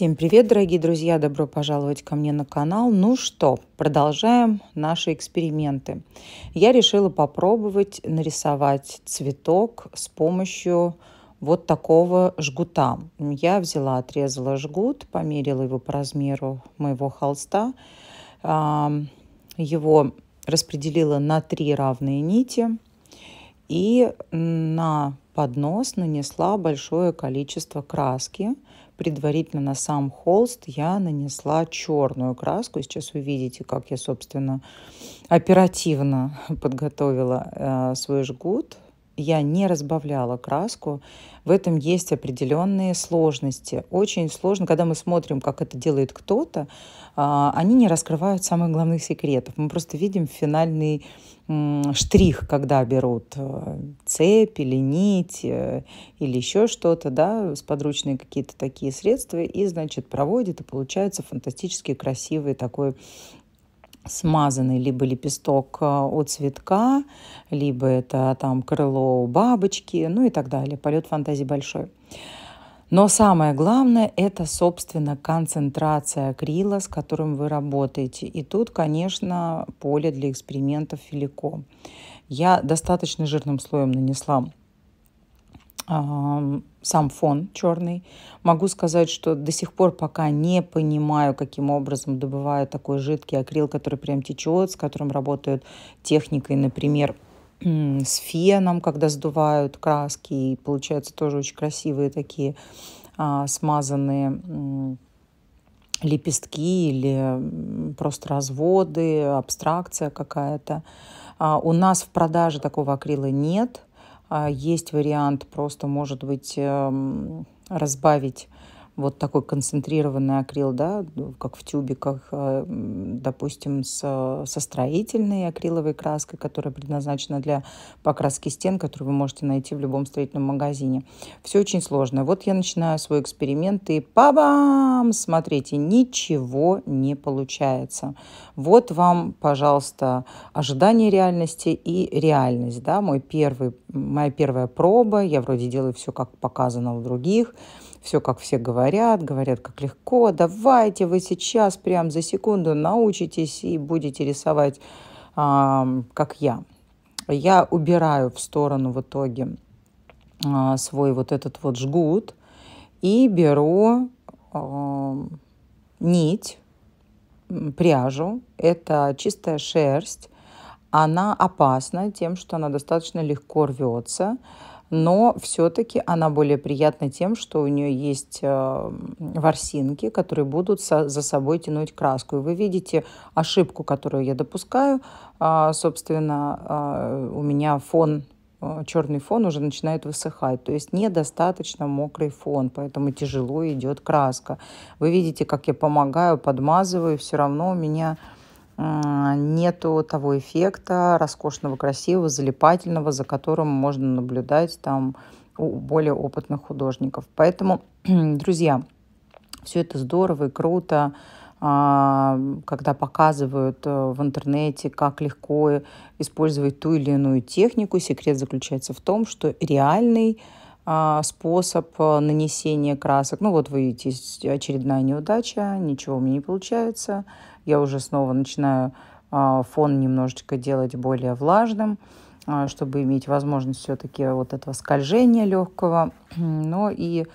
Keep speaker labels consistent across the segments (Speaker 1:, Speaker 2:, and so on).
Speaker 1: Всем привет, дорогие друзья! Добро пожаловать ко мне на канал. Ну что, продолжаем наши эксперименты. Я решила попробовать нарисовать цветок с помощью вот такого жгута. Я взяла, отрезала жгут, померила его по размеру моего холста. Его распределила на три равные нити и на поднос нанесла большое количество краски – предварительно на сам холст я нанесла черную краску. Сейчас вы видите, как я, собственно, оперативно подготовила э, свой жгут я не разбавляла краску. В этом есть определенные сложности. Очень сложно, когда мы смотрим, как это делает кто-то, а, они не раскрывают самых главных секретов. Мы просто видим финальный штрих, когда берут э, цепь или нить э, или еще что-то, да, с подручные какие-то такие средства, и, значит, проводят, и получается фантастически красивый такой смазанный либо лепесток у э, цветка, либо это там крыло у бабочки, ну и так далее. Полет фантазии большой. Но самое главное – это, собственно, концентрация акрила, с которым вы работаете. И тут, конечно, поле для экспериментов велико. Я достаточно жирным слоем нанесла сам фон черный. Могу сказать, что до сих пор пока не понимаю, каким образом добывают такой жидкий акрил, который прям течет, с которым работают техникой, например, с феном, когда сдувают краски, и получаются тоже очень красивые такие а, смазанные лепестки или просто разводы, абстракция какая-то. А, у нас в продаже такого акрила нет – а, есть вариант просто, может быть, эм, разбавить вот такой концентрированный акрил, да, ну, как в тюбиках, а, допустим, с, со строительной акриловой краской, которая предназначена для покраски стен, которую вы можете найти в любом строительном магазине. Все очень сложно. Вот я начинаю свой эксперимент и па-бам! Смотрите, ничего не получается. Вот вам, пожалуйста, ожидание реальности и реальность, да, мой первый, моя первая проба, я вроде делаю все, как показано у других, все, как все говорят, говорят, как легко, давайте вы сейчас прям за секунду научитесь и будете рисовать, как я. Я убираю в сторону в итоге а, свой вот этот вот жгут и беру нить, пряжу. Это чистая шерсть. Она опасна тем, что она достаточно легко рвется но все-таки она более приятна тем, что у нее есть э, ворсинки, которые будут за собой тянуть краску. И вы видите ошибку, которую я допускаю. А, собственно, а, у меня фон э, черный фон уже начинает высыхать, то есть недостаточно мокрый фон, поэтому тяжело идет краска. Вы видите, как я помогаю, подмазываю, все равно у меня нету того эффекта роскошного, красивого, залипательного, за которым можно наблюдать там у более опытных художников. Поэтому, друзья, все это здорово и круто, а, когда показывают э, в интернете, как легко использовать ту или иную технику. Секрет заключается в том, что реальный а, способ э, нанесения красок. Ну вот вы видите, очередная неудача, ничего у меня не получается. Я уже снова начинаю а, фон немножечко делать более влажным, а, чтобы иметь возможность все-таки вот этого скольжения легкого. Но ну и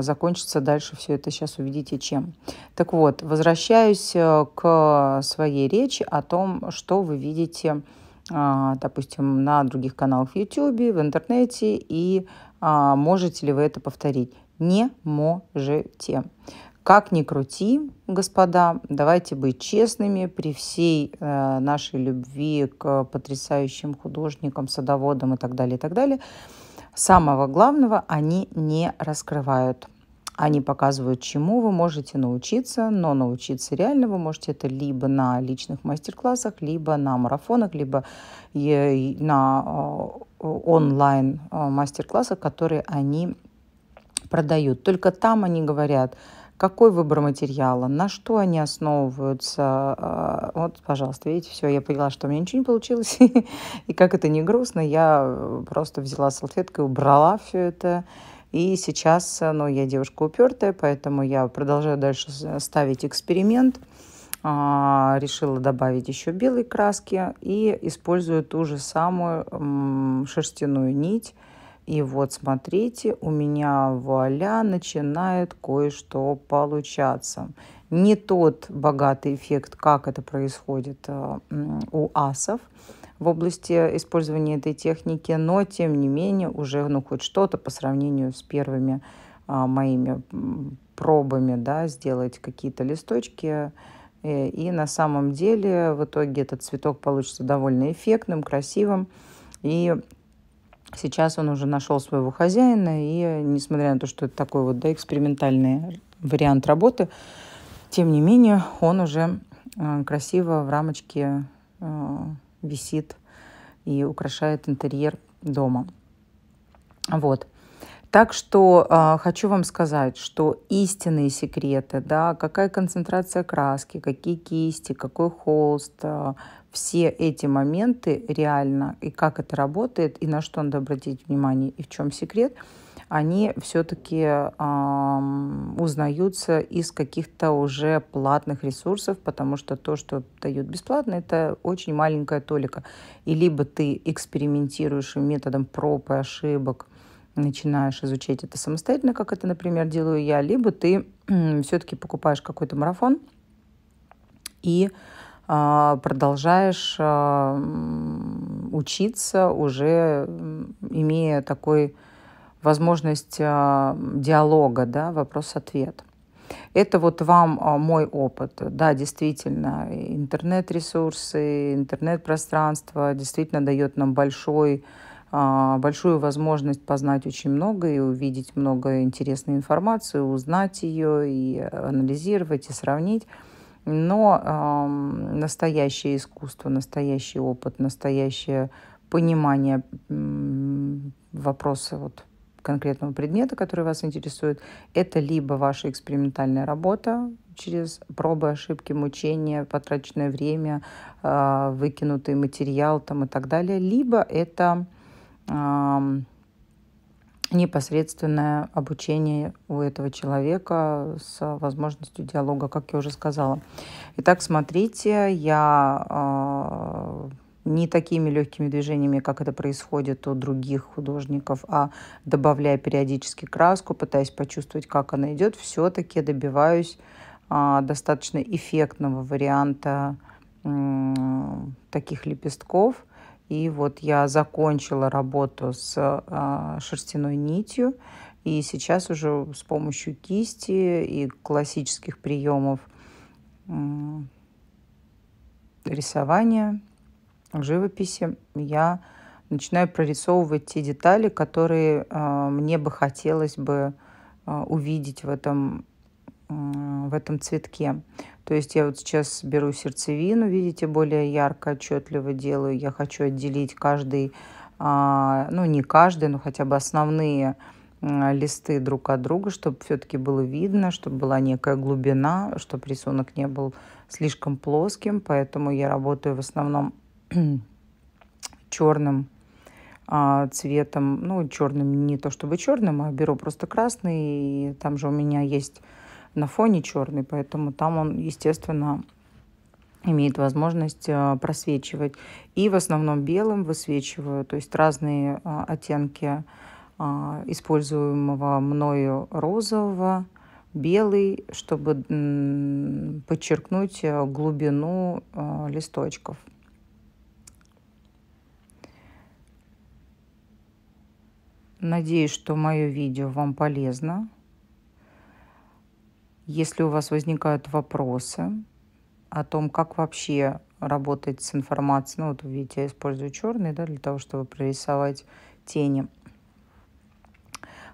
Speaker 1: закончится дальше все это сейчас увидите чем. Так вот, возвращаюсь э, к своей речи о том, что вы видите, допустим, на других каналах в YouTube, в интернете и а, можете ли вы это повторить. Не можете. Как ни крути, господа, давайте быть честными при всей э, нашей любви к потрясающим художникам, садоводам и так далее, и так далее. Самого главного они не раскрывают. Они показывают, чему вы можете научиться, но научиться реально вы можете это либо на личных мастер-классах, либо на марафонах, либо э, на э, онлайн а, мастер-классы, которые они продают. Только там они говорят, какой выбор материала, на что они основываются. А, вот, пожалуйста, видите, все, я поняла, что у меня ничего не получилось. И как это не грустно, я просто взяла салфетку и убрала все это. И сейчас, ну, я девушка упертая, поэтому я продолжаю дальше ставить эксперимент. А, решила добавить еще белой краски и использую ту же самую шерстяную нить. И вот смотрите, у меня вуаля начинает кое-что получаться. Не тот богатый эффект, как это происходит э, у асов в области использования этой техники, но тем не менее уже ну, хоть что-то по сравнению с первыми а, моими пробами да, сделать какие-то листочки, Э, и на самом деле в итоге этот цветок получится довольно эффектным, красивым. И сейчас он уже нашел своего хозяина. И несмотря на то, что это такой вот да, экспериментальный вариант работы, тем не менее он уже э, красиво в рамочке э, висит и украшает интерьер дома. Вот. Так что э, хочу вам сказать, что истинные секреты, да, какая концентрация краски, какие кисти, какой холст, э, все эти моменты реально и как это работает, и на что надо обратить внимание, и в чем секрет, они все-таки э, узнаются из каких-то уже платных ресурсов, потому что то, что дают бесплатно, это очень маленькая толика. И либо ты экспериментируешь методом проб и ошибок – начинаешь изучать это самостоятельно, как это, например, делаю я, либо ты все-таки покупаешь какой-то марафон и а, продолжаешь а, учиться уже имея такой возможность а, диалога, да, вопрос-ответ. Это вот вам мой опыт. Да, действительно, интернет-ресурсы, интернет-пространство действительно дает нам большой а, большую возможность познать очень много и увидеть много интересной информации, узнать ее и анализировать и сравнить. Но э, настоящее искусство, настоящий опыт, настоящее понимание э, вопроса вот, конкретного предмета, который вас интересует, это либо ваша экспериментальная работа через пробы, ошибки, мучения, потраченное время, э, выкинутый материал там, и так далее, либо это непосредственное обучение у этого человека с возможностью диалога, как я уже сказала. Итак, смотрите, я а, не такими легкими движениями, как это происходит у других художников, а добавляя периодически краску, пытаясь почувствовать, как она идет, все-таки добиваюсь а, достаточно эффектного варианта таких лепестков. И вот я закончила работу с а, шерстяной нитью. И сейчас уже с помощью кисти и классических приемов рисования, живописи я начинаю прорисовывать те детали, которые а, мне бы хотелось бы а, увидеть в этом, в этом цветке. То есть я вот сейчас беру сердцевину, видите, более ярко, отчетливо делаю. Я хочу отделить каждый, а, ну не каждый, но хотя бы основные а, листы друг от друга, чтобы все-таки было видно, чтобы была некая глубина, чтобы рисунок не был слишком плоским. Поэтому я работаю в основном черным а, цветом, ну черным не то чтобы черным, а беру просто красный. И там же у меня есть на фоне черный, поэтому там он, естественно, имеет возможность а, просвечивать. И в основном белым высвечиваю, то есть разные а, оттенки а, используемого мною розового, белый, чтобы подчеркнуть глубину листочков. Надеюсь, что мое видео вам полезно. Если у вас возникают вопросы о том, как вообще работать с информацией, ну вот видите, я использую черный, да, для того, чтобы прорисовать тени.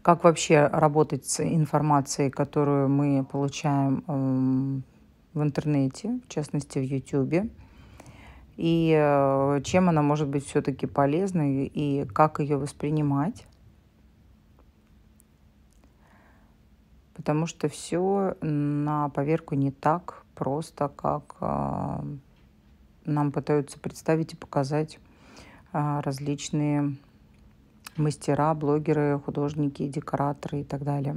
Speaker 1: Как вообще работать с информацией, которую мы получаем эм, в интернете, в частности в YouTube, и э, чем она может быть все-таки полезной, и как ее воспринимать. потому что все на поверку не так просто, как а, нам пытаются представить и показать а, различные мастера, блогеры, художники, декораторы и так далее.